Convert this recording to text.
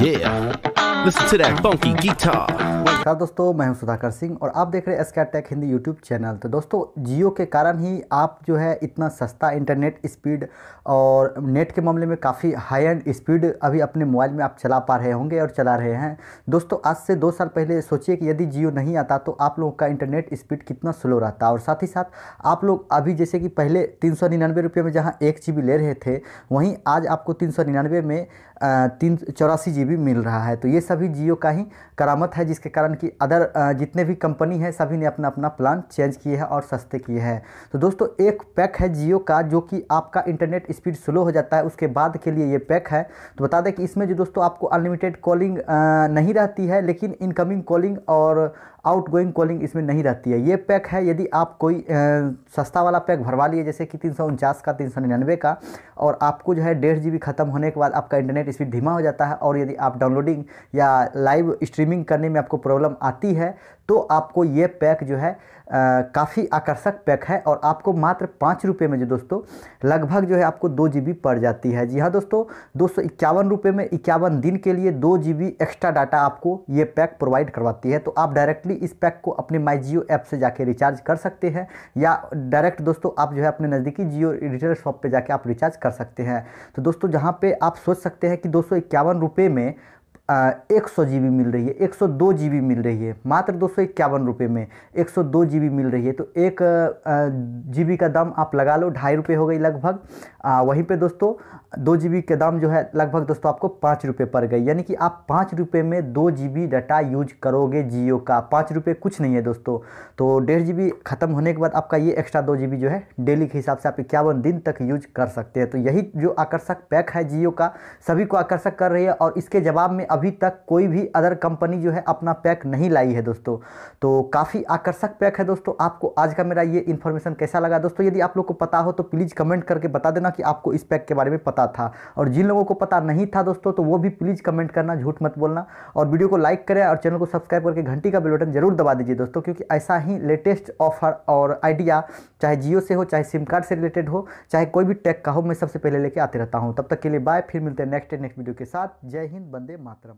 Yeah. Listen to that funky guitar. नमस्कार दोस्तों मैं हूं सुधाकर सिंह और आप देख रहे हैं SK tech Hindi YouTube channel तो दोस्तों जियो के कारण ही आप जो है इतना सस्ता इंटरनेट स्पीड और नेट के मामले में काफ़ी हाई एंड स्पीड अभी अपने मोबाइल में आप चला पा रहे होंगे और चला रहे हैं दोस्तों आज से दो साल पहले सोचिए कि यदि जियो नहीं आता तो आप लोगों का इंटरनेट स्पीड कितना स्लो रहता और साथ ही साथ आप लोग अभी जैसे कि पहले तीन सौ निन्यानवे रुपये में जहाँ एक जी बी ले रहे थे वहीं आज आपको तीन सौ निन्यानवे में तीन चौरासी जी बी मिल रहा है तो ये सभी जियो का ही करामत है जिसके कारण कारण कि अदर जितने भी कंपनी है सभी ने अपना अपना प्लान चेंज किए हैं और सस्ते किए हैं तो दोस्तों एक पैक है जियो का जो कि आपका इंटरनेट स्पीड स्लो हो जाता है उसके बाद के लिए ये पैक है तो बता दें कि इसमें जो दोस्तों आपको अनलिमिटेड कॉलिंग नहीं रहती है लेकिन इनकमिंग कॉलिंग और आउट गोइंग कॉलिंग इसमें नहीं रहती है ये पैक है यदि आप कोई आ, सस्ता वाला पैक भरवा लिए जैसे कि तीन का तीन का और आपको जो है डेढ़ जी ख़त्म होने के बाद आपका इंटरनेट स्पीड धीमा हो जाता है और यदि आप डाउनलोडिंग या लाइव स्ट्रीमिंग करने में आपको प्रॉब्लम आती है तो आपको ये पैक जो है काफ़ी आकर्षक पैक है और आपको मात्र पाँच रुपये में जो दोस्तों लगभग जो है आपको दो जी पड़ जाती है जी हाँ दोस्तों दो सौ इक्यावन रुपये में इक्यावन दिन के लिए दो जी एक्स्ट्रा डाटा आपको ये पैक प्रोवाइड करवाती है तो आप डायरेक्टली डायरेक्टली इस पैक को अपने माई जियो ऐप से जाके रिचार्ज कर सकते हैं या डायरेक्ट दोस्तों आप जो है अपने नज़दीकी जियो रिटेल शॉप पर जाके आप रिचार्ज कर सकते हैं तो दोस्तों जहाँ पर आप सोच सकते हैं कि दो सौ में एक सौ जी मिल रही है एक सौ दो जी मिल रही है मात्र दो सौ इक्यावन रुपये में एक सौ दो जी मिल रही है तो एक जी का दाम आप लगा लो ढाई रुपये हो गई लगभग वहीं पे दोस्तों दो जी के दाम जो है लगभग दोस्तों आपको पाँच रुपये पड़ गई यानी कि आप पाँच रुपये में दो जी डाटा यूज करोगे जियो का पाँच रुपये कुछ नहीं है दोस्तों तो डेढ़ जी ख़त्म होने के बाद आपका ये एक्स्ट्रा दो जी जो है डेली के हिसाब से आप इक्यावन दिन तक यूज कर सकते हैं तो यही जो आकर्षक पैक है जियो का सभी को आकर्षक कर रही है और इसके जवाब में अभी तक कोई भी अदर कंपनी जो है अपना पैक नहीं लाई है दोस्तों तो काफ़ी आकर्षक पैक है दोस्तों आपको आज का मेरा ये इन्फॉर्मेशन कैसा लगा दोस्तों यदि आप लोग को पता हो तो प्लीज़ कमेंट करके बता देना कि आपको इस पैक के बारे में पता था और जिन लोगों को पता नहीं था दोस्तों तो वो भी प्लीज़ कमेंट करना झूठ मत बोलना और वीडियो को लाइक करें और चैनल को सब्सक्राइब करके घंटी का बिलोटन जरूर दबा दीजिए दोस्तों क्योंकि ऐसा ही लेटेस्ट ऑफर और आइडिया चाहे जियो से हो चाहे सिम कार्ड से रिलेटेड हो चाहे कोई भी टैग का हो मैं सबसे पहले लेके आते रहता हूँ तब तक के लिए बाय फिर मिलते हैं नेक्स्ट नेक्स्ट वीडियो के साथ जय हिंद बंदे मात्र